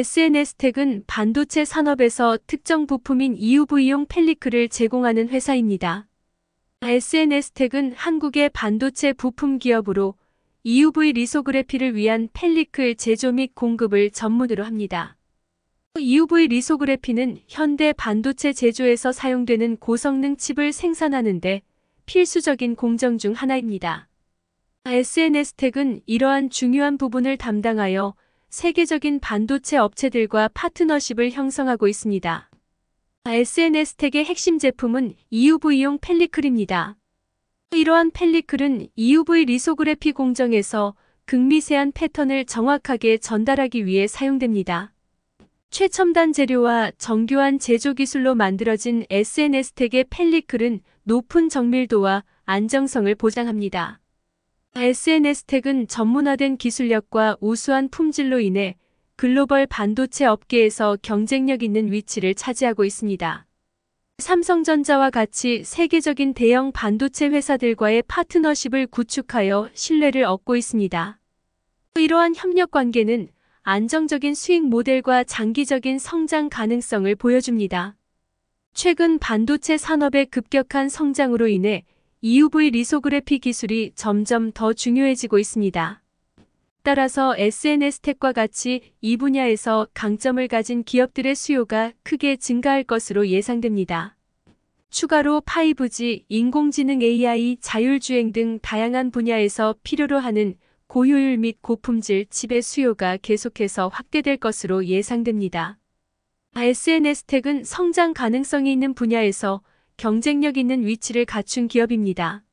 SNS 택은 반도체 산업에서 특정 부품인 EUV용 펠리크를 제공하는 회사입니다. SNS 텍은 한국의 반도체 부품 기업으로 EUV 리소그래피를 위한 펠리클 제조 및 공급을 전문으로 합니다. EUV 리소그래피는 현대 반도체 제조에서 사용되는 고성능 칩을 생산하는데 필수적인 공정 중 하나입니다. SNS 텍은 이러한 중요한 부분을 담당하여 세계적인 반도체 업체들과 파트너십을 형성하고 있습니다. SNS텍의 핵심 제품은 EUV용 펠리클입니다. 이러한 펠리클은 EUV 리소그래피 공정에서 극미세한 패턴을 정확하게 전달하기 위해 사용됩니다. 최첨단 재료와 정교한 제조 기술로 만들어진 SNS텍의 펠리클은 높은 정밀도와 안정성을 보장합니다. SNS 택은 전문화된 기술력과 우수한 품질로 인해 글로벌 반도체 업계에서 경쟁력 있는 위치를 차지하고 있습니다. 삼성전자와 같이 세계적인 대형 반도체 회사들과의 파트너십을 구축하여 신뢰를 얻고 있습니다. 이러한 협력 관계는 안정적인 수익 모델과 장기적인 성장 가능성을 보여줍니다. 최근 반도체 산업의 급격한 성장으로 인해 EUV 리소그래피 기술이 점점 더 중요해지고 있습니다. 따라서 SNS텍과 같이 이 분야에서 강점을 가진 기업들의 수요가 크게 증가할 것으로 예상됩니다. 추가로 5G, 인공지능 AI, 자율주행 등 다양한 분야에서 필요로 하는 고효율 및 고품질 칩의 수요가 계속해서 확대될 것으로 예상됩니다. SNS텍은 성장 가능성이 있는 분야에서 경쟁력 있는 위치를 갖춘 기업입니다.